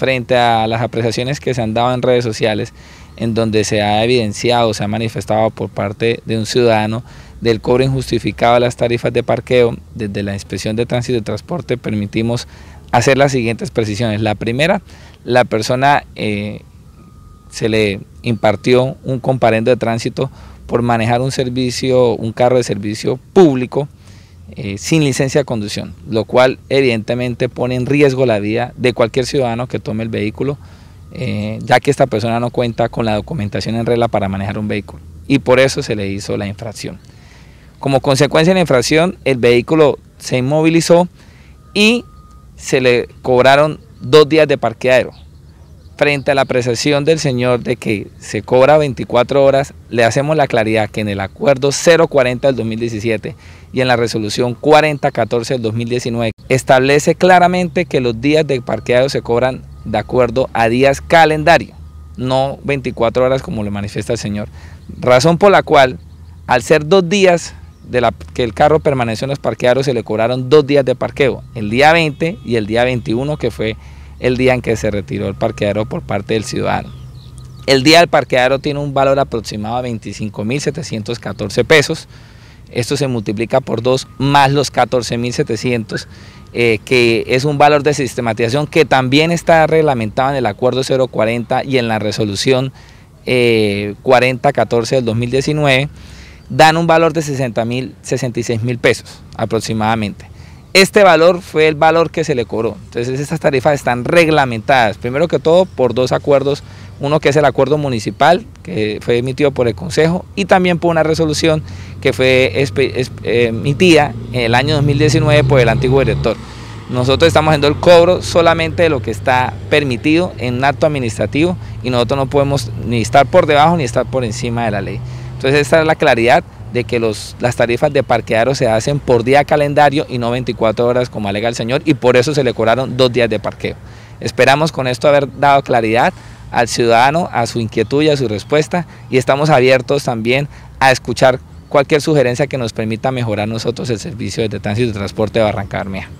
frente a las apreciaciones que se han dado en redes sociales, en donde se ha evidenciado, se ha manifestado por parte de un ciudadano del cobro injustificado de las tarifas de parqueo, desde la Inspección de Tránsito y Transporte permitimos hacer las siguientes precisiones. La primera, la persona eh, se le impartió un comparendo de tránsito por manejar un servicio, un carro de servicio público eh, sin licencia de conducción, lo cual evidentemente pone en riesgo la vida de cualquier ciudadano que tome el vehículo, eh, ya que esta persona no cuenta con la documentación en regla para manejar un vehículo y por eso se le hizo la infracción. Como consecuencia de la infracción, el vehículo se inmovilizó y se le cobraron dos días de parqueadero frente a la apreciación del señor de que se cobra 24 horas, le hacemos la claridad que en el acuerdo 040 del 2017 y en la resolución 4014 del 2019 establece claramente que los días de parqueado se cobran de acuerdo a días calendario, no 24 horas como lo manifiesta el señor. Razón por la cual, al ser dos días de la que el carro permaneció en los parqueados, se le cobraron dos días de parqueo, el día 20 y el día 21 que fue el día en que se retiró el parqueadero por parte del ciudadano. El día del parqueadero tiene un valor aproximado a 25.714 pesos. Esto se multiplica por 2 más los 14.700, eh, que es un valor de sistematización que también está reglamentado en el acuerdo 040 y en la resolución 4014 eh, del 2019, dan un valor de 60 66.000 mil pesos aproximadamente. Este valor fue el valor que se le cobró. Entonces estas tarifas están reglamentadas, primero que todo por dos acuerdos, uno que es el acuerdo municipal que fue emitido por el Consejo y también por una resolución que fue eh, emitida en el año 2019 por el antiguo director. Nosotros estamos haciendo el cobro solamente de lo que está permitido en un acto administrativo y nosotros no podemos ni estar por debajo ni estar por encima de la ley. Entonces esta es la claridad de que las tarifas de parqueadero se hacen por día calendario y no 24 horas como alega el señor y por eso se le cobraron dos días de parqueo. Esperamos con esto haber dado claridad al ciudadano, a su inquietud y a su respuesta y estamos abiertos también a escuchar cualquier sugerencia que nos permita mejorar nosotros el servicio de tránsito y transporte de Barranca Bermeja.